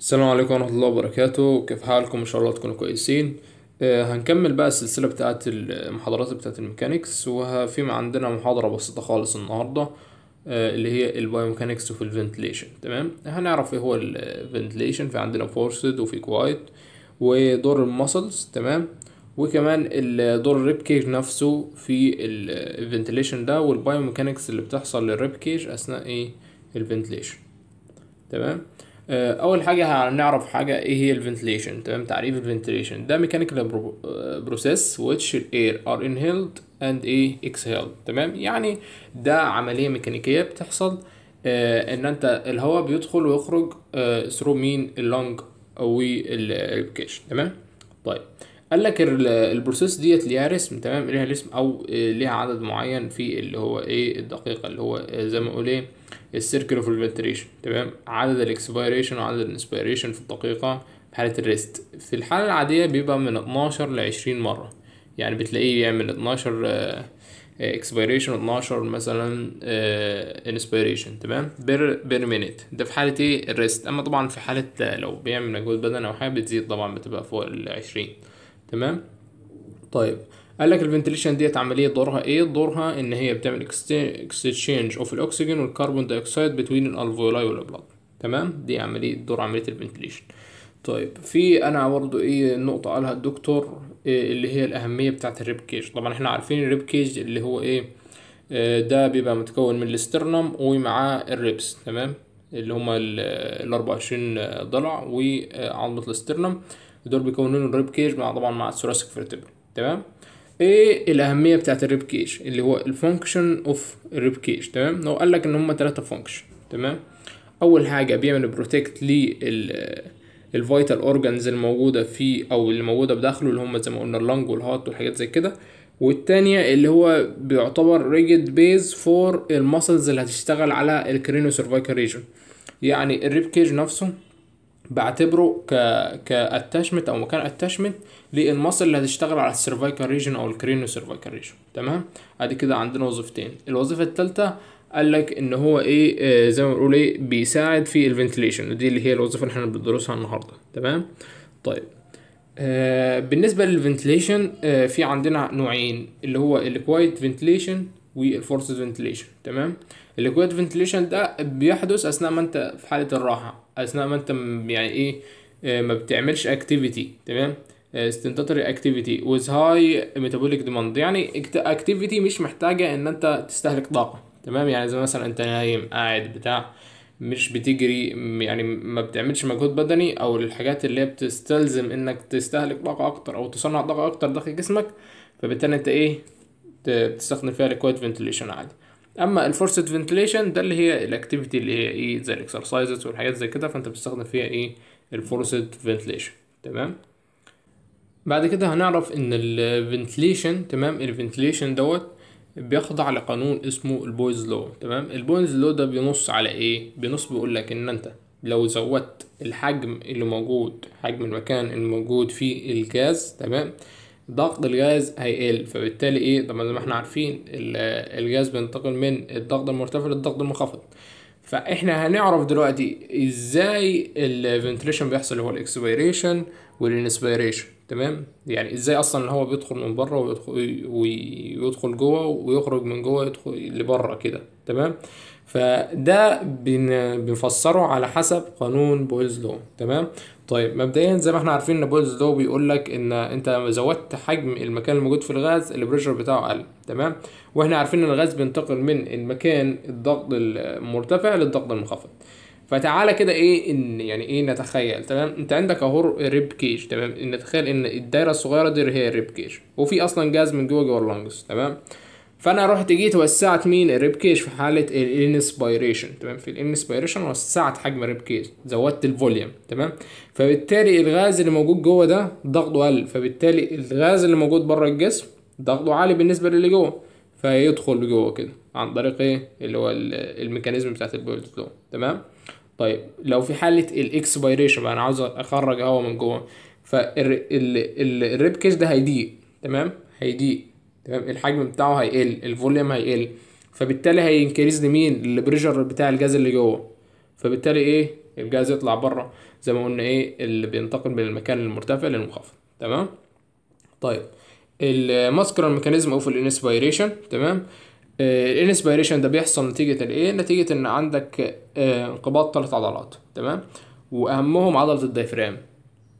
السلام عليكم ورحمة الله وبركاته كيف حالكم ان شاء الله تكونوا كويسين آه، هنكمل بقى السلسلة بتاعت المحاضرات بتاعت الميكانيكس وفيما عندنا محاضرة بسيطة خالص النهاردة آه، اللي هي البايوميكانيكس وفي الفنتليشن تمام هنعرف ايه هو الفنتليشن في عندنا فورسد وفي كوايت ودور المسلز تمام وكمان دور الريب كيج نفسه في الفنتليشن ده والبايوميكانيكس اللي بتحصل للريب كيج اثناء ايه الفنتليشن تمام آه، اول حاجه هنعرف حاجه ايه هي الفنتليشن تمام تعريف الفنتليشن ده ميكانيكال بروسيس ويتش الاير ار انهيلد اند ايه اكسهيلد تمام يعني ده عمليه ميكانيكيه بتحصل آه، ان انت الهواء بيدخل ويخرج ثرو مين اللونج او البكيش تمام طيب قال لك البروسيس ديت ليها رسم تمام ليها رسم او آه، ليها عدد معين في اللي هو ايه الدقيقه اللي هو آه، زي ما اقول ايه السيركل اوف الفنتريشن تمام عدد الاكسبيريشن وعدد الانسبيريشن في الدقيقه في حاله الريست في الحاله العاديه بيبقى من 12 ل 20 مره يعني بتلاقيه يعمل 12 اكسبيريشن 12 مثلا انسبيريشن آه، تمام بير بير مينيت ده في حاله ايه الريست اما طبعا في حاله لو بيعمل مجهود بدني او حاجه بتزيد طبعا بتبقى فوق ال 20 تمام طيب قال لك الفنتليشن ديت عمليه دورها ايه دورها ان هي بتعمل اكستشينج اوف الاكسجين والكربون دايوكسيد بتوين الالفيولاي والابلاط تمام دي عمليه دور عمليه الفنتليشن طيب في انا برضو ايه نقطه قالها الدكتور إيه اللي هي الاهميه بتاعه الريب كيج طبعا احنا عارفين الريب كيج اللي هو ايه آه، ده بيبقى متكون من الاسترنم ومعاه الريبس تمام اللي هما ال 24 ضلع وعظمه الاسترنم دول بيكونوا الريب كيج مع طبعا مع الثوراسيك فيرتبرا تمام ايه الاهميه بتاعت الريب كيج اللي هو الفانكشن اوف الريب كيج تمام هو قال لك ان هم ثلاثه فانكشن تمام اول حاجه بيعمل بروتكت لل الفايتال اورجانز الموجوده فيه او اللي موجوده بداخله اللي هم زي ما قلنا اللنج والهارت والحاجات زي كده والتانية اللي هو بيعتبر ريجيد بيز فور المسلز اللي هتشتغل على الكرينو سيرفايكال ريجن يعني الريب كيج نفسه بعتبره ك كاتشمنت او مكان اتشمنت للمصل اللي هتشتغل على السيرفايكال ريجن او الكرينو سيرفايكال ريجن تمام ادي كده عندنا وظيفتين الوظيفه الثالثه قال لك ان هو ايه آه زي ما بنقول ايه بيساعد في الفنتليشن ودي اللي هي الوظيفه اللي احنا بندرسها النهارده تمام طيب آه بالنسبه للفنتليشن آه في عندنا نوعين اللي هو الكوايت فنتليشن والفورس فنتليشن تمام الكوايت فنتليشن ده بيحدث اثناء ما انت في حاله الراحه اثناء ما انت يعني ايه آه، ما بتعملش اكتيفيتي تمام استنتاتوري اكتيفيتي وذ هاي ميتابوليك ديماند يعني اكتيفيتي مش محتاجه ان انت تستهلك طاقه تمام يعني زي مثلا انت نايم قاعد بتاع مش بتجري يعني ما بتعملش مجهود بدني او الحاجات اللي هي بتستلزم انك تستهلك طاقه اكتر او تصنع طاقه اكتر داخل جسمك فبالتالي انت ايه بتستخدم فيها الكويت فنتليشن عادي اما الفورسد فنتليشن ده اللي هي الاكتيفيتي اللي هي ايه زي الاكسرسايزز والحاجات زي كده فانت بتستخدم فيها ايه الفورسد فنتليشن تمام بعد كده هنعرف ان الفنتليشن تمام الفنتليشن دوت بيخضع لقانون اسمه البويز لو تمام البويز لو ده بينص على ايه بينص بيقول لك ان انت لو زودت الحجم اللي موجود حجم المكان الموجود فيه الجاز تمام ضغط الغاز هيقل فبالتالي ايه طب زي ما احنا عارفين الغاز بينتقل من الضغط المرتفع للضغط المنخفض فاحنا هنعرف دلوقتي ازاي الفنتريشن بيحصل اللي هو الاكسبيريشن والانسبيريشن تمام يعني ازاي اصلا اللي هو بيدخل من بره ويدخل, ويدخل جوه ويخرج من جوه يدخل لبره كده تمام فده بنفسره على حسب قانون بويلز لو تمام طيب مبدئيا زي ما احنا عارفين ان بويلز لو بيقول لك ان انت لما زودت حجم المكان الموجود في الغاز البريشر بتاعه قل تمام واحنا عارفين ان الغاز بينتقل من المكان الضغط المرتفع للضغط المنخفض فتعالى كده ايه ان يعني ايه نتخيل تمام انت عندك اهو ريب كيج تمام نتخيل ان الدايره الصغيره دي هي الريب كيج وفي اصلا جاز من جوه جوه اللنجز تمام فانا رحت جيت وسعت مين الريب كيش في حاله الانسبيريشن تمام في الانسبيريشن وسعت حجم الريب كيش زودت الفوليوم تمام فبالتالي الغاز اللي موجود جوه ده ضغطه قل فبالتالي الغاز اللي موجود بره الجسم ضغطه عالي بالنسبه للي جوه فيدخل جوه كده عن طريق ايه اللي هو الميكانيزم بتاعت البولد فلو تمام طيب لو في حاله الاكسبيريشن بقى انا عاوز اخرج هواء من جوه فالريب كيش ده هيضيق تمام هيضيق تمام الحجم بتاعه هيقل الفوليوم هيقل فبالتالي هينكريز لمين البريشر بتاع الجاز اللي جوه فبالتالي ايه الجاز يطلع بره زي ما قلنا ايه اللي بينتقل من المكان المرتفع للمنخفض تمام طيب الماسكرا ميكانيزم اوف الانسبيريشن تمام آه، الانسبيريشن ده بيحصل نتيجة الايه نتيجة ان عندك آه، انقباض ثلاث عضلات تمام واهمهم عضلة الدايفرام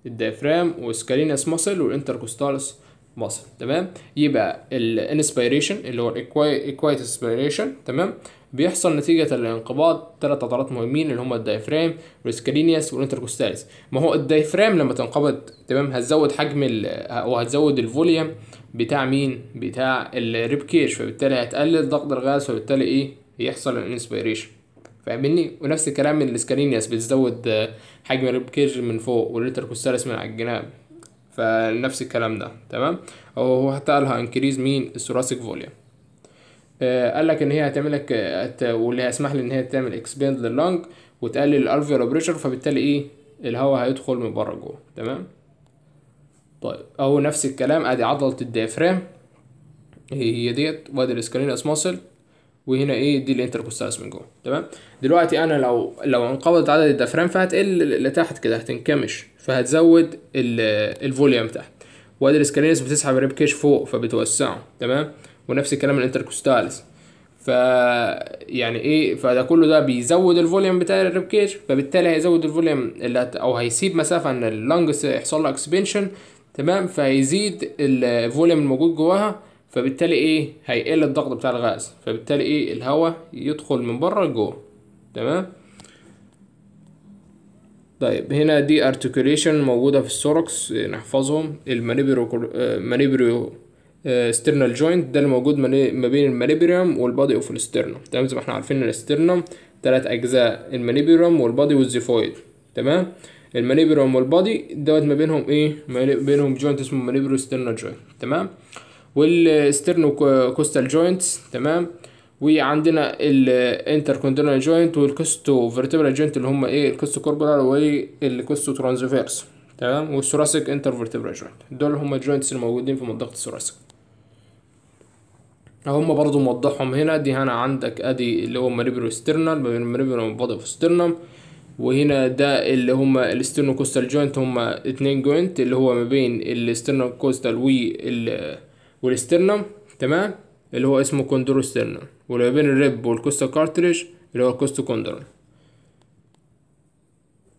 الدايفرام والسكالينس موسل والانتركوستالس مصر تمام يبقى الانسبيريشن اللي هو الاكوايت انسبيريشن تمام بيحصل نتيجة الانقباض ثلاث عضلات مهمين اللي هما الدايفرام والسكرينياس والانتركوستاليس ما هو الدايفرام لما تنقبض تمام هتزود حجم وهتزود الفوليوم بتاع مين بتاع الريب كيش فبالتالي هتقلل ضغط الغاز فبالتالي ايه يحصل الانسبيريشن فاهمني ونفس الكلام السكرينياس بتزود حجم الريب كيج من فوق والانتركوستاليس من على الجناب فنفس الكلام ده تمام هو حتى قالها انكريز مين الثوراسيك فوليوم قال لك ان هي هتعمل لك واللي هيسمح لي ان هي تعمل اكسباند لللنج وتقلل الالفيولا بريشر فبالتالي ايه الهواء هيدخل من بره جوه تمام طيب اهو نفس الكلام ادي عضله الديافرام هي ديت وادي الاسكالينس ماسل وهنا ايه دي الانتركوستالس من جوه تمام دلوقتي انا لو لو انقبضت عدد الدفران فهتقل لتحت كده هتنكمش فهتزود الفوليوم بتاعها وادي الاسكالينس بتسحب الريب كيش فوق فبتوسعه تمام ونفس الكلام الانتركوستالس ف يعني ايه فده كله ده بيزود الفوليوم بتاع الريب كيش فبالتالي هيزود الفوليوم اللي هت... او هيسيب مسافه ان اللنجز يحصل له اكسبنشن تمام فهيزيد الفوليوم الموجود جواها فبالتالي ايه هيقل الضغط بتاع الغاز فبالتالي ايه الهواء يدخل من بره لجوه تمام طيب هنا دي ارتكوليشن موجودة في السوركس نحفظهم مانيبرو استرنال جوينت ده اللي موجود ما بين المانيبريوم والبادي اوف الاسترنوم تمام زي ما احنا عارفين الاسترنوم تلات اجزاء المانيبريوم والبادي والزيفويد تمام المانيبريوم والبادي دوت ما بينهم ايه ما بينهم جوينت اسمه مانيبرو استرنال جوينت تمام والاسترنو كوستال جوينتس تمام وعندنا الانتر كوندرال جوينت والكوستو فيرتبرال جوينت اللي هم ايه الكوستو كوربرال والكوستو ترانزفيرس تمام والثوراسيك انتر فيرتبرال جوينت دول هم الجوينتس الموجودين في منطقه الثوراسيك هم برضو موضحهم هنا دي هنا عندك ادي اللي هو مريبرو استرنال بين مريبرو في استرنم وهنا ده اللي هم الاسترنو كوستال جوينت هم اتنين جوينت اللي هو ما بين الاسترنو كوستال والاسترنم تمام اللي هو اسمه كوندرو استرنم ولو بين الريب والكوستو كارتريج اللي هو الكوست كوندرون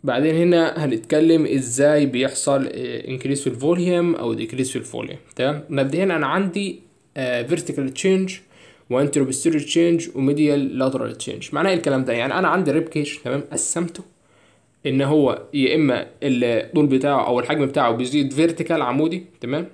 بعدين هنا هنتكلم ازاي بيحصل انكريس آه، في الفوليوم او ديكريس في الفوليوم تمام مبدئيا انا عندي فيرتيكال تشينج وانتروبستيريال تشينج وميديال لاترال تشينج معناه ايه الكلام ده يعني انا عندي ريب كيش تمام قسمته ان هو يا اما الطول بتاعه او الحجم بتاعه بيزيد فيرتيكال عمودي تمام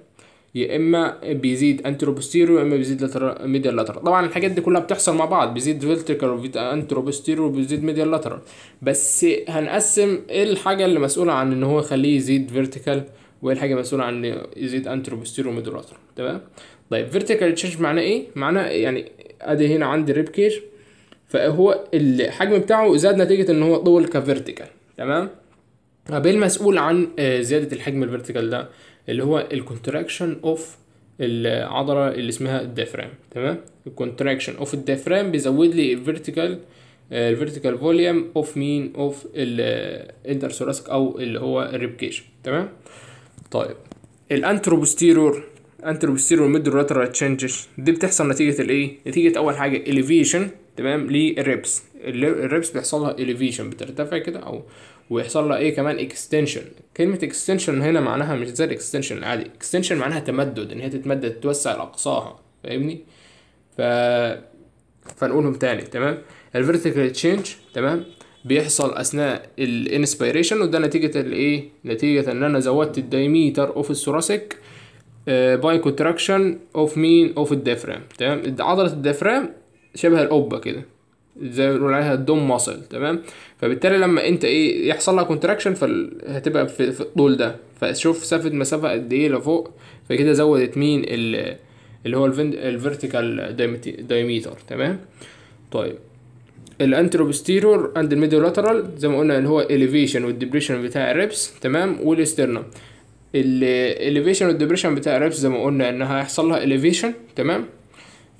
يا اما بيزيد انتروبوستيرو يا اما بيزيد ميديال لاترال طبعا الحاجات دي كلها بتحصل مع بعض بيزيد فيلتريكال وبيزيد بيزيد ميديال لاترال بس هنقسم ايه الحاجه اللي مسؤوله عن ان هو يخليه يزيد فيرتيكال وايه الحاجه مسؤوله عن يزيد انتروبوستيرو ميديال لاترال تمام طيب فيرتيكال تشينج معناه ايه معناه يعني ادي هنا عندي ريب كير فهو الحجم بتاعه زاد نتيجه ان هو طول كفيرتيكال تمام طب ايه المسؤول عن آه، زياده الحجم الفيرتيكال ده اللي هو الكونتراكشن اوف العضله اللي اسمها الديفرام تمام الكونتراكشن اوف الديفرام بيزود لي الفيرتيكال الفيرتيكال فوليوم اوف مين اوف ثوراسك او اللي هو الريبكيشن تمام طيب الانتروبوستيرور انتروبوستيرور ميدل لاترال تشينجز دي بتحصل نتيجه الايه نتيجه اول حاجه elevation تمام للريبس الريبس بيحصل لها elevation بترتفع كده او ويحصل لها ايه كمان اكستنشن كلمه اكستنشن هنا معناها مش زي الاكستنشن العادي اكستنشن معناها تمدد ان هي تتمدد توسع لاقصاها فاهمني ف فنقولهم تاني تمام الفيرتيكال تشينج تمام بيحصل اثناء الانسبيريشن وده نتيجه الايه نتيجه ان انا زودت الدايميتر اوف الثوراسيك باي كونتراكشن اوف مين اوف الدفرام تمام عضله الدفرام شبه القبه كده زي ما بنقول عليها دوم ماسل تمام فبالتالي لما انت ايه يحصل لها كونتراكشن فهتبقى في, الطول ده فشوف سافت مسافه قد ايه لفوق فكده زودت مين اللي هو الفيرتيكال دايميتر تمام طيب الانتروبستيرور اند الميديولاترال زي ما قلنا اللي هو الاليفيشن والديبريشن بتاع الريبس تمام والاسترنال الاليفيشن والديبريشن بتاع الريبس زي ما قلنا انها هيحصل لها الاليفيشن تمام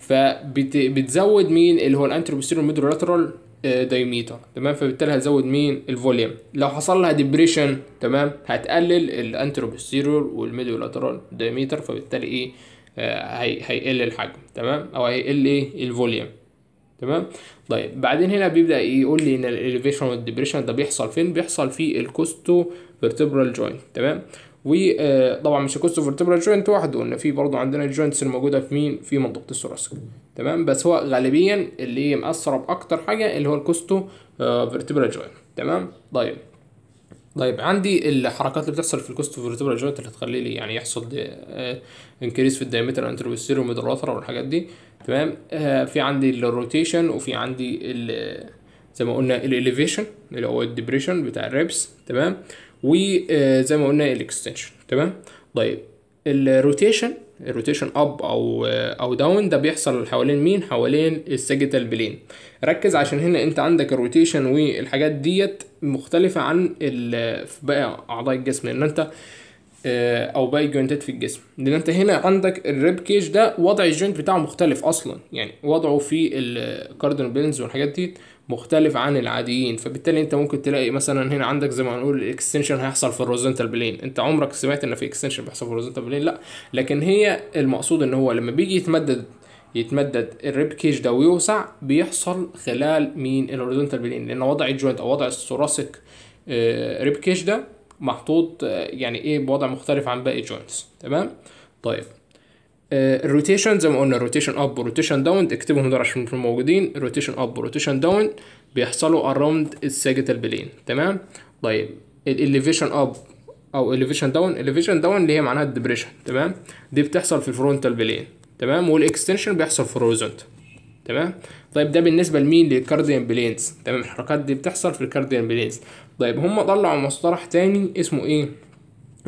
فبتزود مين اللي هو الانتروبوستيرون ميدرولاترال دايميتر آه، تمام فبالتالي هتزود مين الفوليوم لو حصل لها ديبريشن تمام هتقلل الانتروبوستيريور والميدولاترال دايميتر فبالتالي ايه آه، هي هيقل الحجم تمام او هيقل ايه الفوليوم تمام طيب بعدين هنا بيبدا يقول لي ان الاليفيشن والديبريشن ده بيحصل فين بيحصل في الكوستو فيرتبرال جوينت تمام وطبعا مش هيكون فيرتبرا جوينت وحده قلنا في برضه عندنا الجوينتس الموجوده في مين في منطقه الثوراسك تمام بس هو غالبيا اللي مأثر باكتر حاجه اللي هو الكوستو فيرتبرا جوينت تمام طيب طيب عندي الحركات اللي بتحصل في الكوست فيرتبرا جوينت اللي تخلي لي يعني يحصل انكريس آه، في الدايمتر انتروفيسيرو ميدرلاترال والحاجات دي تمام آه في عندي الروتيشن وفي عندي آه، زي ما قلنا الاليفيشن اللي هو الديبريشن بتاع الريبس تمام وزي آه، ما قلنا الاكستنشن تمام طيب الروتيشن الروتيشن اب او آه، او داون ده بيحصل حوالين مين حوالين الساجيتال بلين ركز عشان هنا انت عندك الروتيشن والحاجات ديت مختلفه عن باقي اعضاء الجسم لان انت آه، او باقي الجوينتات في الجسم لان انت هنا عندك الريب كيج ده وضع الجوينت بتاعه مختلف اصلا يعني وضعه في الكاردينال بينز والحاجات دي مختلف عن العاديين فبالتالي انت ممكن تلاقي مثلا هنا عندك زي ما هنقول الاكستنشن هيحصل في الروزنتال بلين انت عمرك سمعت ان في اكستنشن بيحصل في الروزنتال بلين لا لكن هي المقصود ان هو لما بيجي يتمدد يتمدد الريب كيج ده ويوسع بيحصل خلال مين الهوريزونتال بلين لان وضع الجوينت او وضع الثوراسيك ريب كيج ده محطوط آه، يعني ايه بوضع مختلف عن باقي الجوينتس تمام طيب آه، الروتيشن زي ما قلنا روتيشن اب وروتيشن داون اكتبهم دول عشان يكونوا موجودين روتيشن اب وروتيشن داون بيحصلوا اراوند الساجيتال بلين تمام طيب الاليفيشن اب او الاليفيشن داون الاليفيشن داون اللي هي معناها الدبريشن تمام دي بتحصل في الفرونتال بلين تمام والاكستنشن بيحصل في الهوريزونتال تمام طيب ده بالنسبه لمين للكارديان بلينز تمام الحركات دي بتحصل في الكارديان بلينز طيب هم طلعوا مصطلح تاني اسمه ايه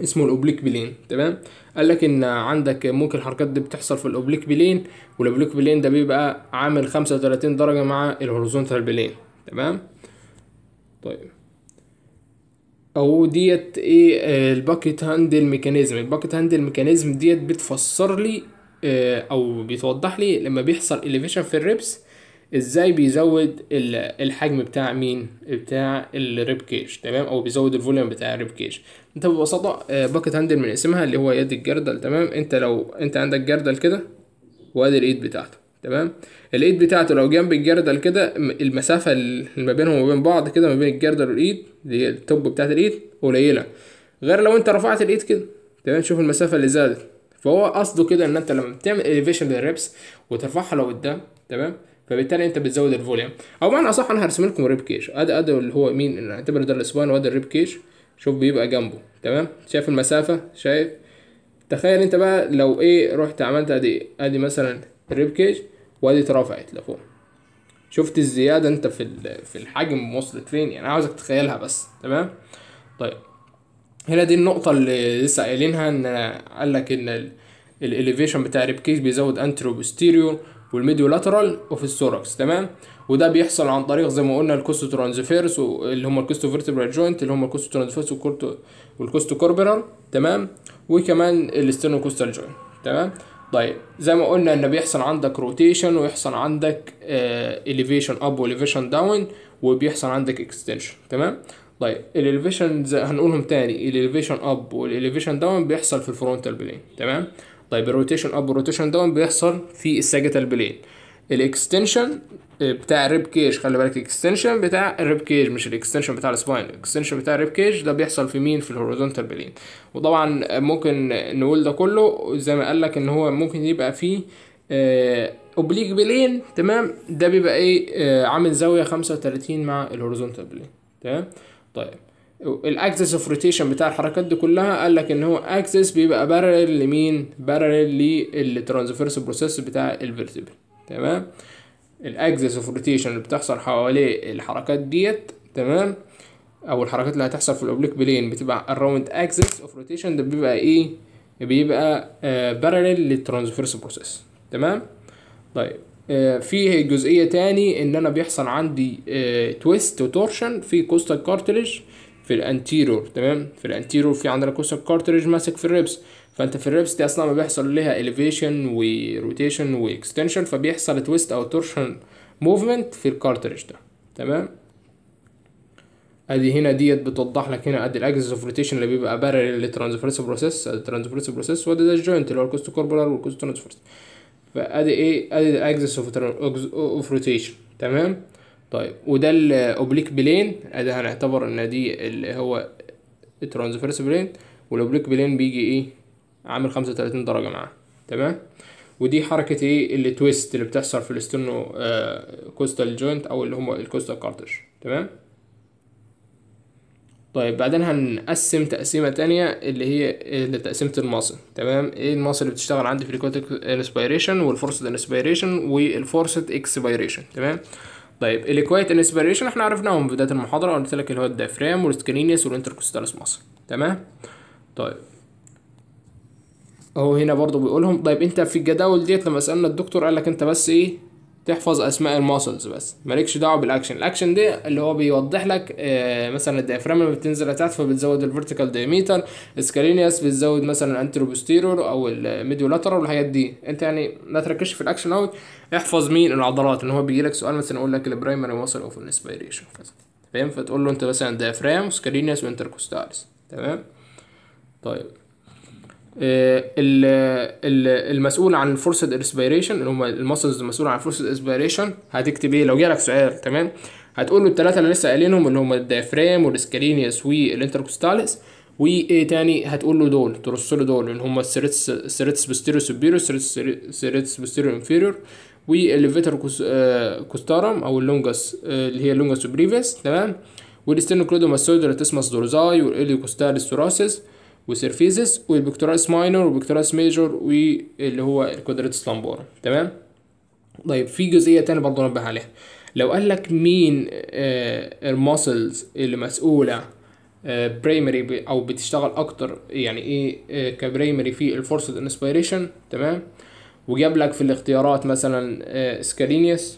اسمه الاوبليك بلين تمام قال لك ان عندك ممكن الحركات دي بتحصل في الاوبليك بلين والاوبليك بلين ده بيبقى عامل 35 درجه مع الهوريزونتال بلين تمام طيب او ديت ايه الباكيت هاندل ميكانيزم الباكيت هاندل ميكانيزم ديت بتفسر لي آه، او بيتوضح لي لما بيحصل elevation في الريبس ازاي بيزود الحجم بتاع مين بتاع الريب كيش تمام او بيزود الفوليوم بتاع الريب كيش انت ببساطه باكت آه، هاندل من اسمها اللي هو يد الجردل تمام انت لو انت عندك جردل كده وادي الايد بتاعته تمام الايد بتاعته لو جنب الجردل كده المسافه اللي ما بينهم وما بين بعض كده ما بين الجردل والايد اللي هي التوب بتاعت الايد قليله غير لو انت رفعت الايد كده تمام شوف المسافه اللي زادت فهو قصده كده ان انت لما بتعمل اليفيشن للريبس وترفعها لقدام تمام فبالتالي انت بتزود الفوليوم او بمعنى اصح انا هرسم لكم ريب كيش ادي ادي اللي هو مين اعتبر ده الاسبان وادي الريب كيش شوف بيبقى جنبه تمام شايف المسافه شايف تخيل انت بقى لو ايه رحت عملت ادي ادي مثلا الريب كيج وادي اترفعت لفوق شفت الزياده انت في في الحجم وصلت فين يعني عاوزك تتخيلها بس تمام طيب هنا دي النقطة اللي لسه قايلينها ان قال لك ان الاليفيشن بتاع كيج بيزود انترو بوستيريور والميديو لاترال وفي الثوركس تمام وده بيحصل عن طريق زي ما قلنا الكوستو ترانزفيرس اللي هم الكوستو فيرتبرال جوينت اللي هم الكوستو ترانزفيرس والكوستو كوربرال تمام وكمان الاسترنو كوستال جوينت تمام طيب زي ما قلنا ان بيحصل عندك روتيشن ويحصل عندك اليفيشن اب واليفيشن داون وبيحصل عندك اكستنشن تمام طيب الاليفيشن هنقولهم تاني الاليفيشن اب والاليفيشن داون بيحصل في الفرونتال بلين تمام طيب الروتيشن اب والروتيشن داون بيحصل في الساجيتال بلين الاكستنشن بتاع الريب كيج خلي بالك الاكستنشن بتاع الريب كيج مش الاكستنشن بتاع السباين الاكستنشن بتاع الريب كيج ده بيحصل في مين في الهوريزونتال بلين وطبعا ممكن نقول ده كله زي ما قال لك ان هو ممكن يبقى فيه اوبليك بلين تمام ده بيبقى ايه آه، عامل زاويه 35 مع الهوريزونتال بلين تمام طيب الاكسس اوف روتيشن بتاع الحركات دي كلها قال لك ان هو اكسس بيبقى بارل لمين بارل للترانسفيرس بروسيس بتاع الفيرتيبل تمام الاكسس اوف روتيشن اللي بتحصل حواليه الحركات ديت تمام او الحركات اللي هتحصل في الاوبليك بلين بتبقى الراوند اكسس اوف روتيشن ده بيبقى ايه بيبقى بارلل آه، للترانسفيرس بروسيس تمام طيب آه، في جزئيه تاني ان انا بيحصل عندي تويست آه، وتورشن في كوستال كارتريج في الانتيرور تمام في الانتيرور في عندنا كوستال كارتريج ماسك في الريبس فانت في الريبس دي اصلا ما بيحصل ليها اليفيشن وروتيشن واكستنشن فبيحصل تويست او تورشن موفمنت في الكارتريج ده تمام ادي هنا ديت بتوضح لك هنا ادي الاكسس اوف روتيشن اللي بيبقى بارل للترانسفيرس بروسيس الترانسفيرس بروسيس وادي ده الجوينت اللي هو الكوست كوربولار والكوست ترانسفيرس فادي ايه ادي الاكسس اوف اوف روتيشن تمام طيب وده الاوبليك بلين ادي هنعتبر ان دي اللي هو الترانسفيرس بلين والاوبليك بلين بيجي ايه عامل 35 درجة معاه تمام ودي حركة ايه اللي تويست اللي بتحصل في الاسترنو آه كوستال جوينت او اللي هم الكوستال كارتش تمام طيب بعدين هنقسم تقسيمة تانية اللي هي اللي تقسيمة الماسل تمام ايه الماسل اللي بتشتغل عندي في الكوتك انسبيريشن والفرصة انسبيريشن والفرصة اكسبيريشن تمام طيب الكويت انسبيريشن احنا عرفناهم في بداية المحاضرة قلت لك اللي هو الديافرام والسكرينيس والانتركوستالس ماسل تمام طيب اهو هنا برضو بيقولهم طيب انت في الجداول ديت لما سألنا الدكتور قال لك انت بس ايه تحفظ اسماء الماسلز بس مالكش دعوه بالاكشن الاكشن ده اللي هو بيوضح لك آه، مثلا الديافرام لما بتنزل لتحت فبتزود الفيرتيكال دايميتر اسكالينياس بتزود مثلا الانتروبوستيرور او الميديولاترال والحاجات دي انت يعني ما تركزش في الاكشن قوي احفظ مين العضلات ان هو بيجي لك سؤال مثلا يقول لك البرايمري ماسل اوف الانسبيريشن فاهم فتقول له انت مثلا ديافرام سكالينياس وانتركوستالس تمام طيب آه، المسؤول عن فرصة الاسبيريشن اللي هم المسلز المسؤول عن فرصة الاسبيريشن هتكتب ايه لو جالك سؤال تمام هتقول له الثلاثه اللي لسه قايلينهم اللي هم الدايفرام والسكالينيوس والانتركوستاليس وايه تاني هتقول له دول ترص له دول اللي هم السيرتس سيرتس بوستيريو سوبيريو سيرتس سيرتس بوستيريو انفيريور والليفيتر كوستارم او اللونجس آه، اللي هي اللونجس بريفيس تمام والستينوكلودوماسويد ريتسماس دورزاي والاليوكوستاليس ثوراسيس وسيرفيسز والبكتورالس ماينور والبكتورالس ميجور واللي هو الكودريتس لامبورا تمام طيب في جزئيه تانية برضه نبه عليها لو قال لك مين آه، الماسلز اللي مسؤوله آه، برايمري او بتشتغل اكتر يعني ايه آه، كبرايمري في الفورس انسبيريشن تمام وجاب لك في الاختيارات مثلا سكالينيوس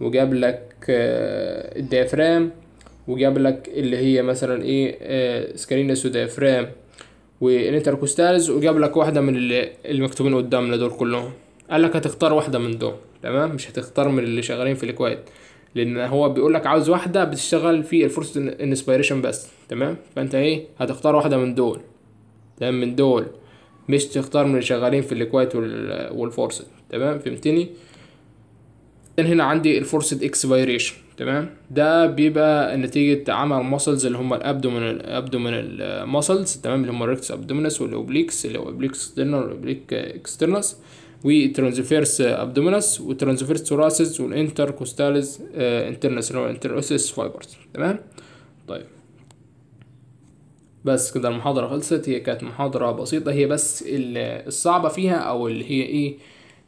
وجاب لك الديافرام وجاب لك اللي هي مثلا ايه سكالينيوس وديافرام والانتركوستالز وجاب لك واحده من اللي المكتوبين قدامنا دول كلهم قال لك هتختار واحده من دول تمام مش هتختار من اللي شغالين في الكويت لان هو بيقول لك عاوز واحده بتشتغل في الفورس انسبيريشن بس تمام فانت ايه هتختار واحده من دول تمام من دول مش تختار من اللي شغالين في الكويت والفورس تمام فهمتني هنا عندي الفورس اكسبيريشن تمام ده بيبقى نتيجة عمل ماسلز اللي هم الابدومينال ابدومينال ماسلز تمام اللي هم الريكس ابدومينس والاوبليكس اللي هو اوبليك اكسترنال اوبليك اكسترنس وترانزفيرس ابدومينس وترانزفيرس توراسز والانتر كوستاليز انترنس اللي هو انتر اوسس فايبرز تمام طيب بس كده المحاضرة خلصت هي كانت محاضرة بسيطة هي بس الصعبة فيها او اللي هي ايه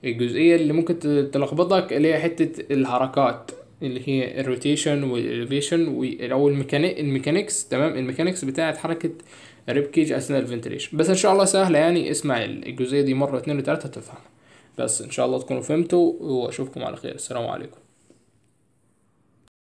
الجزئية اللي ممكن تلخبطك اللي هي حتة الحركات اللي هي الروتيشن والاليفيشن او الميكانيك الميكانيكس تمام الميكانيكس بتاعه حركه الريب كيج اثناء الفنتريشن بس ان شاء الله سهله يعني اسمع الجزئيه دي مره اتنين وتلاته هتفهمها بس ان شاء الله تكونوا فهمتوا واشوفكم على خير السلام عليكم